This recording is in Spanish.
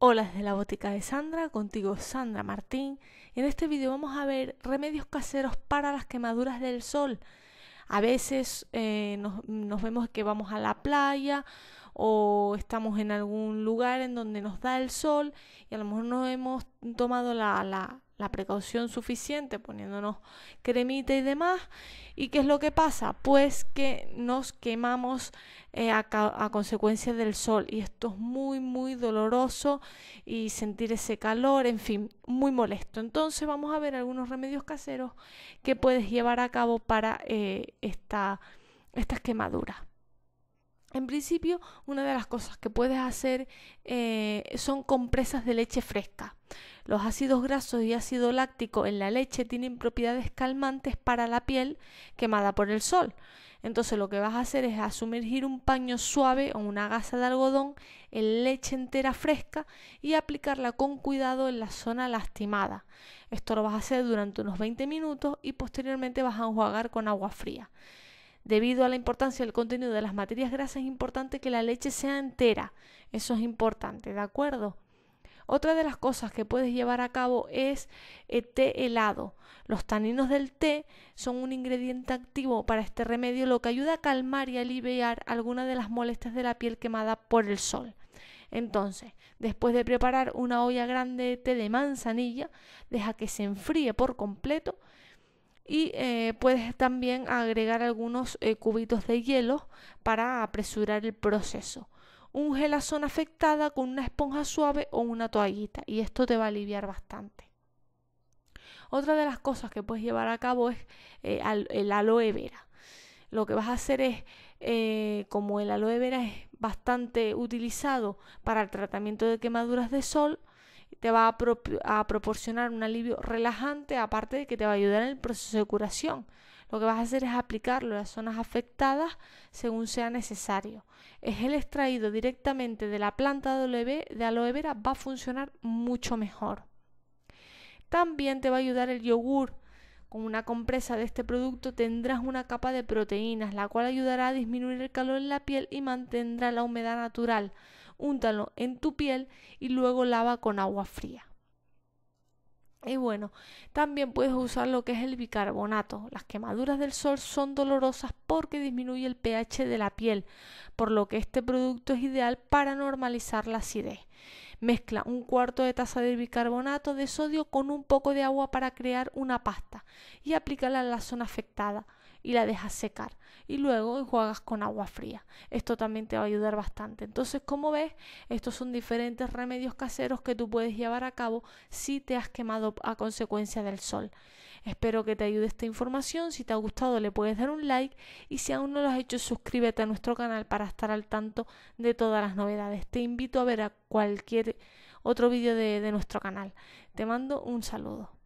Hola desde la botica de Sandra, contigo Sandra Martín. En este vídeo vamos a ver remedios caseros para las quemaduras del sol. A veces eh, nos, vemos que vamos a la playa o estamos en algún lugar en donde nos da el sol y a lo mejor no hemos tomado la, la, la precaución suficiente poniéndonos cremita y demás. ¿Y qué es lo que pasa? Pues que nos quemamos eh, a, consecuencia del sol y esto es muy muy doloroso y sentir ese calor, en fin, muy molesto. Entonces vamos a ver algunos remedios caseros que puedes llevar a cabo para eh, esta, estas quemaduras. En principio, una de las cosas que puedes hacer eh, son compresas de leche fresca. Los ácidos grasos y ácido láctico en la leche tienen propiedades calmantes para la piel quemada por el sol. Entonces lo que vas a hacer es sumergir un paño suave o una gasa de algodón en leche entera fresca y aplicarla con cuidado en la zona lastimada. Esto lo vas a hacer durante unos 20 minutos y posteriormente vas a enjuagar con agua fría. Debido a la importancia del contenido de las materias grasas, es importante que la leche sea entera. Eso es importante, ¿de acuerdo? Otra de las cosas que puedes llevar a cabo es el eh, té helado. Los taninos del té son un ingrediente activo para este remedio, lo que ayuda a calmar y aliviar algunas de las molestias de la piel quemada por el sol. Entonces, después de preparar una olla grande de té de manzanilla, deja que se enfríe por completo y eh, puedes también agregar algunos eh, cubitos de hielo para apresurar el proceso. Unge la zona afectada con una esponja suave o una toallita y esto te va a aliviar bastante. Otra de las cosas que puedes llevar a cabo es eh, el aloe vera. Lo que vas a hacer es, como el aloe vera es bastante utilizado para el tratamiento de quemaduras de sol, te va a, proporcionar un alivio relajante, aparte de que te va a ayudar en el proceso de curación. Lo que vas a hacer es aplicarlo en las zonas afectadas según sea necesario. Es El extraído directamente de la planta de aloe vera va a funcionar mucho mejor. También te va a ayudar el yogur. Con una compresa de este producto tendrás una capa de proteínas, la cual ayudará a disminuir el calor en la piel y mantendrá la humedad natural úntalo en tu piel y luego lava con agua fría. Y bueno, también puedes usar lo que es el bicarbonato. Las quemaduras del sol son dolorosas porque disminuye el pH de la piel, por lo que este producto es ideal para normalizar la acidez. Mezcla un cuarto de taza de bicarbonato de sodio con un poco de agua para crear una pasta y aplícala en la zona afectada y la dejas secar. Y luego enjuagas con agua fría. Esto también te va a ayudar bastante. Entonces, como ves, estos son diferentes remedios caseros que tú puedes llevar a cabo si te has quemado a consecuencia del sol. Espero que te ayude esta información. Si te ha gustado, le puedes dar un like. Y si aún no lo has hecho, suscríbete a nuestro canal para estar al tanto de todas las novedades. Te invito a ver a cualquier otro vídeo de nuestro canal. Te mando un saludo.